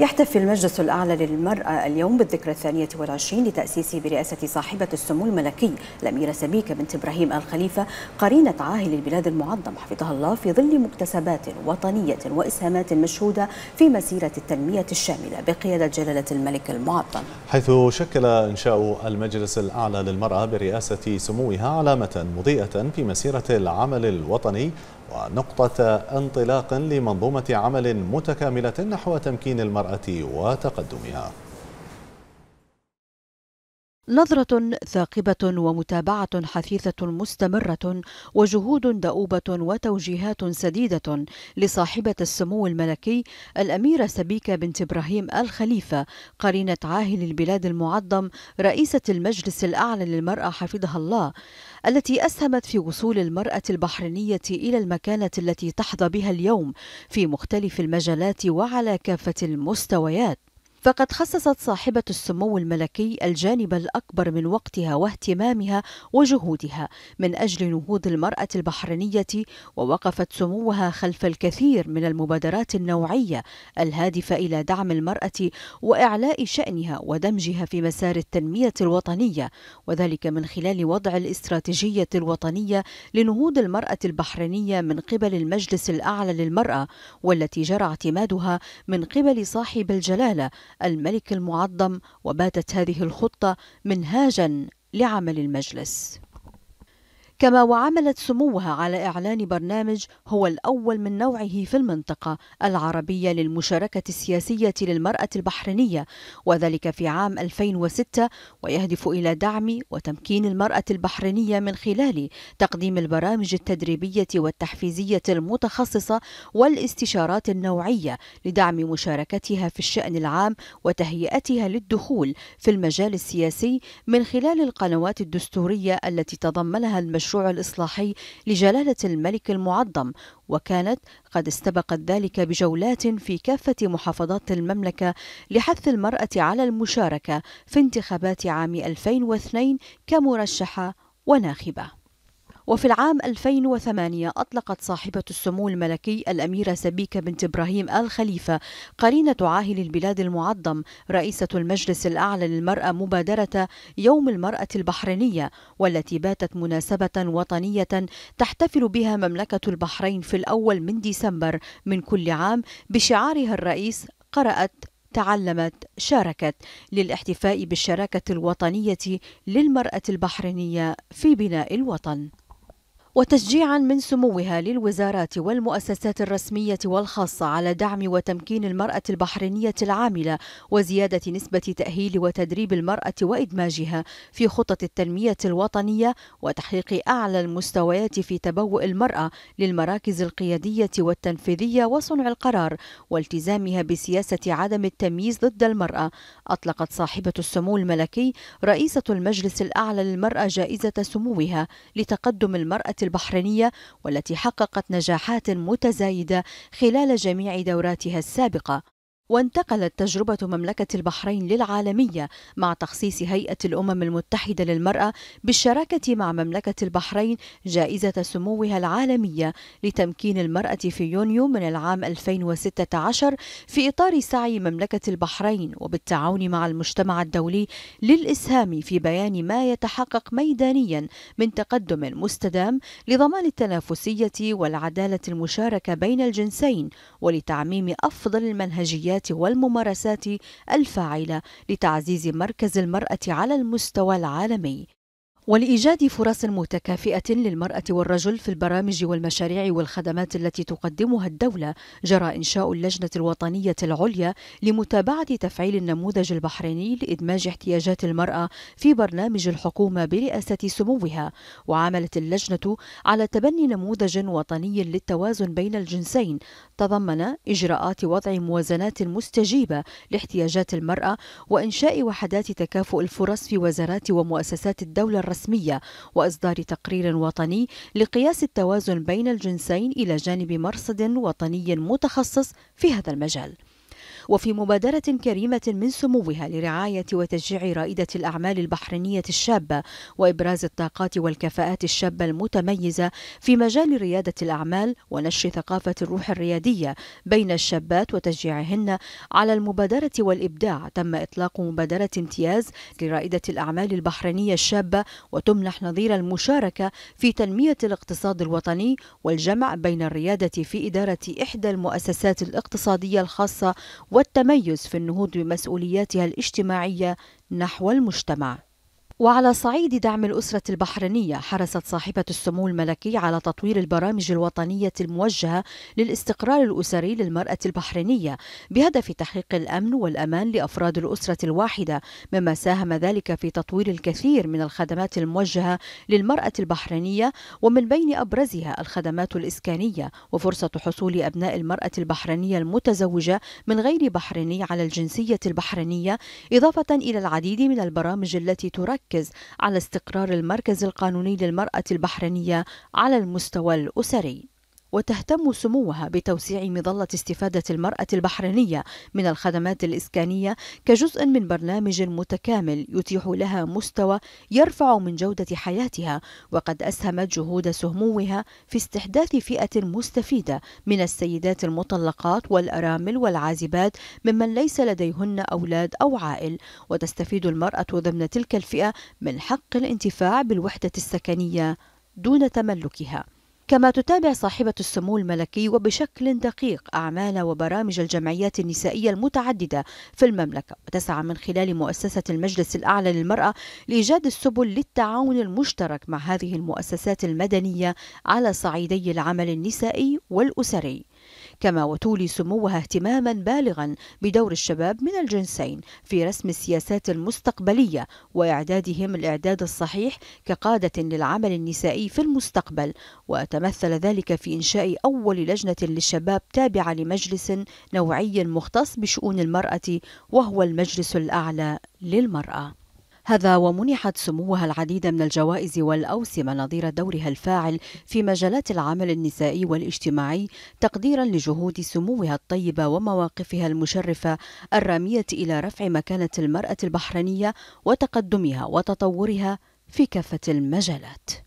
يحتفل المجلس الأعلى للمرأة اليوم بالذكرى الثانية والعشرين لتأسيسه برئاسة صاحبة السمو الملكي الأميرة سبيكة بنت إبراهيم الخليفة قرينة عاهل البلاد المعظم حفظها الله في ظل مكتسبات وطنية وإسهامات مشهودة في مسيرة التنمية الشاملة بقيادة جلالة الملك المعظم حيث شكل إنشاء المجلس الأعلى للمرأة برئاسة سموها علامة مضيئة في مسيرة العمل الوطني ونقطة انطلاق لمنظومة عمل متكاملة نحو تمكين المرأة وتقدمها نظرة ثاقبة ومتابعة حثيثة مستمرة وجهود دؤوبة وتوجيهات سديدة لصاحبة السمو الملكي الأميرة سبيكة بنت إبراهيم الخليفة قرينة عاهل البلاد المعظم رئيسة المجلس الأعلى للمرأة حفظها الله التي أسهمت في وصول المرأة البحرينية إلى المكانة التي تحظى بها اليوم في مختلف المجالات وعلى كافة المستويات فقد خصصت صاحبة السمو الملكي الجانب الأكبر من وقتها واهتمامها وجهودها من أجل نهوض المرأة البحرينية ووقفت سموها خلف الكثير من المبادرات النوعية الهادفة إلى دعم المرأة وإعلاء شأنها ودمجها في مسار التنمية الوطنية وذلك من خلال وضع الاستراتيجية الوطنية لنهوض المرأة البحرينية من قبل المجلس الأعلى للمرأة والتي جرى اعتمادها من قبل صاحب الجلالة الملك المعظم وباتت هذه الخطة منهاجا لعمل المجلس كما وعملت سموها على إعلان برنامج هو الأول من نوعه في المنطقة العربية للمشاركة السياسية للمرأة البحرينية وذلك في عام 2006 ويهدف إلى دعم وتمكين المرأة البحرينية من خلال تقديم البرامج التدريبية والتحفيزية المتخصصة والاستشارات النوعية لدعم مشاركتها في الشأن العام وتهيئتها للدخول في المجال السياسي من خلال القنوات الدستورية التي تضمنها المشروع المشروع الإصلاحي لجلالة الملك المعظم وكانت قد استبقت ذلك بجولات في كافة محافظات المملكة لحث المرأة على المشاركة في انتخابات عام 2002 كمرشحة وناخبة وفي العام 2008 أطلقت صاحبة السمو الملكي الأميرة سبيكة بنت إبراهيم آل خليفة قرينة عاهل البلاد المعظم رئيسة المجلس الأعلى للمرأة مبادرة يوم المرأة البحرينية والتي باتت مناسبة وطنية تحتفل بها مملكة البحرين في الأول من ديسمبر من كل عام بشعارها الرئيس قرأت تعلمت شاركت للاحتفاء بالشراكة الوطنية للمرأة البحرينية في بناء الوطن وتشجيعا من سموها للوزارات والمؤسسات الرسمية والخاصة على دعم وتمكين المرأة البحرينية العاملة وزيادة نسبة تأهيل وتدريب المرأة وإدماجها في خطط التنمية الوطنية وتحقيق أعلى المستويات في تبوء المرأة للمراكز القيادية والتنفيذية وصنع القرار والتزامها بسياسة عدم التمييز ضد المرأة أطلقت صاحبة السمو الملكي رئيسة المجلس الأعلى للمرأة جائزة سموها لتقدم المرأة البحرينية والتي حققت نجاحات متزايدة خلال جميع دوراتها السابقة وانتقلت تجربة مملكة البحرين للعالمية مع تخصيص هيئة الأمم المتحدة للمرأة بالشراكة مع مملكة البحرين جائزة سموها العالمية لتمكين المرأة في يونيو من العام 2016 في إطار سعي مملكة البحرين وبالتعاون مع المجتمع الدولي للإسهام في بيان ما يتحقق ميدانيا من تقدم مستدام لضمان التنافسية والعدالة المشاركة بين الجنسين ولتعميم أفضل المنهجيات الفعاليات والممارسات الفاعله لتعزيز مركز المراه على المستوى العالمي ولإيجاد فرص متكافئة للمرأة والرجل في البرامج والمشاريع والخدمات التي تقدمها الدولة جرى إنشاء اللجنة الوطنية العليا لمتابعة تفعيل النموذج البحريني لإدماج احتياجات المرأة في برنامج الحكومة برئاسة سموها وعملت اللجنة على تبني نموذج وطني للتوازن بين الجنسين تضمن إجراءات وضع موازنات مستجيبة لاحتياجات المرأة وإنشاء وحدات تكافؤ الفرص في وزارات ومؤسسات الدولة الرسمية الرسمية وإصدار تقرير وطني لقياس التوازن بين الجنسين إلى جانب مرصد وطني متخصص في هذا المجال وفي مبادرة كريمة من سموها لرعاية وتشجيع رائدة الأعمال البحرينية الشابة وإبراز الطاقات والكفاءات الشابة المتميزة في مجال ريادة الأعمال ونشر ثقافة الروح الريادية بين الشابات وتشجيعهن على المبادرة والإبداع تم إطلاق مبادرة امتياز لرائدة الأعمال البحرينية الشابة وتمنح نظير المشاركة في تنمية الاقتصاد الوطني والجمع بين الريادة في إدارة إحدى المؤسسات الاقتصادية الخاصة والتميز في النهوض بمسؤولياتها الاجتماعية نحو المجتمع وعلى صعيد دعم الأسرة البحرينية حرصت صاحبة السمو الملكي على تطوير البرامج الوطنية الموجهة للاستقرار الأسري للمرأة البحرينية بهدف تحقيق الأمن والأمان لأفراد الأسرة الواحدة مما ساهم ذلك في تطوير الكثير من الخدمات الموجهة للمرأة البحرينية ومن بين أبرزها الخدمات الإسكانية وفرصة حصول أبناء المرأة البحرينية المتزوجة من غير بحريني على الجنسية البحرينية إضافة إلى العديد من البرامج التي تركز تركز على استقرار المركز القانوني للمرأة البحرينية على المستوى الأسري وتهتم سموها بتوسيع مظلة استفادة المرأة البحرينية من الخدمات الإسكانية كجزء من برنامج متكامل يتيح لها مستوى يرفع من جودة حياتها وقد أسهمت جهود سموها في استحداث فئة مستفيدة من السيدات المطلقات والأرامل والعازبات ممن ليس لديهن أولاد أو عائل وتستفيد المرأة ضمن تلك الفئة من حق الانتفاع بالوحدة السكنية دون تملكها كما تتابع صاحبة السمو الملكي وبشكل دقيق أعمال وبرامج الجمعيات النسائية المتعددة في المملكة وتسعى من خلال مؤسسة المجلس الأعلى للمرأة لإيجاد السبل للتعاون المشترك مع هذه المؤسسات المدنية على صعيدي العمل النسائي والأسري كما وتولي سموها اهتماما بالغا بدور الشباب من الجنسين في رسم السياسات المستقبلية وإعدادهم الإعداد الصحيح كقادة للعمل النسائي في المستقبل وتمثل ذلك في إنشاء أول لجنة للشباب تابعة لمجلس نوعي مختص بشؤون المرأة وهو المجلس الأعلى للمرأة هذا ومنحت سموها العديد من الجوائز والأوسمة نظير دورها الفاعل في مجالات العمل النسائي والاجتماعي تقديرا لجهود سموها الطيبة ومواقفها المشرفة الرامية إلى رفع مكانة المرأة البحرينية وتقدمها وتطورها في كافة المجالات